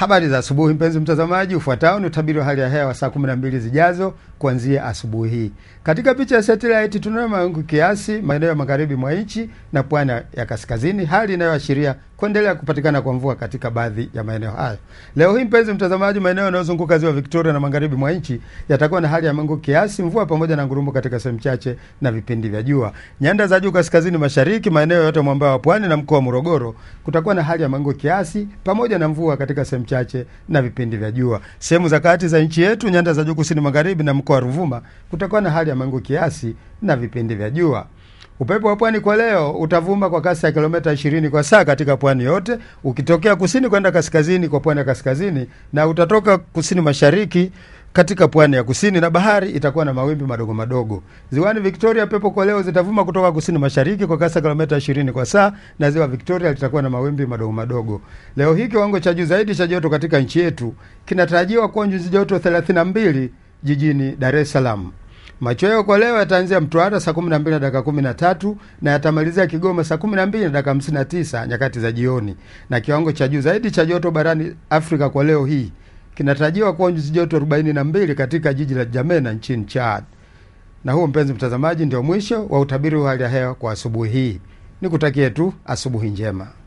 Habari za asubuhi mpenzi mtazamaji, ufuatao ni utabiri wa hali ya hewa saa 12 zijazo kuanzia asubuhi hii. Katika picha ya satellite tunaona mawingu kiasi maeneo ya magharibi mwa nchi na pwani ya kaskazini, hali inayoashiria kuendelea kupatikana kwa mvua katika baadhi ya maeneo hayo. Leo hii, mpenzi mtazamaji, maeneo yanayozunguka ziwa Victoria na magharibi mwa nchi yatakuwa na hali ya mawingu kiasi, mvua pamoja na ngurumo katika sehemu chache na vipindi vya jua. Nyanda za juu kaskazini mashariki, maeneo yote mwambao wa pwani na mkoa wa Morogoro kutakuwa na hali ya mawingu kiasi pamoja na mvua katika sehemu chache na vipindi vya jua. Sehemu za kati za nchi yetu, nyanda za juu kusini magharibi na mkoa wa Ruvuma kutakuwa na hali ya mawingu kiasi na vipindi vya jua. Upepo wa pwani kwa leo utavuma kwa kasi ya kilomita 20 kwa saa katika pwani yote, ukitokea kusini kwenda kaskazini kwa pwani ya kaskazini, na utatoka kusini mashariki katika pwani ya kusini na bahari itakuwa na mawimbi madogo madogo. Ziwani Victoria pepo kwa leo zitavuma kutoka kusini mashariki kwa kasi ya kilomita 20 kwa saa na ziwa Victoria litakuwa na mawimbi madogo madogo. Leo hii kiwango cha juu zaidi cha joto katika nchi yetu kinatarajiwa kuwa nyuzi joto 32 jijini Dar es Salaam machweo kwa leo yataanzia Mtwara saa kumi na dakika kumi na yatamalizia Kigoma saa kumi na dakika 59 nyakati za jioni. Na kiwango cha juu zaidi cha joto barani Afrika kwa leo hii kinatarajiwa kuwa nyuzi joto mbili katika jiji la Jamena nchini Chad. Na huo, mpenzi mtazamaji, ndio mwisho wa utabiri wa hali ya hewa kwa asubuhi hii. Nikutakie tu asubuhi njema.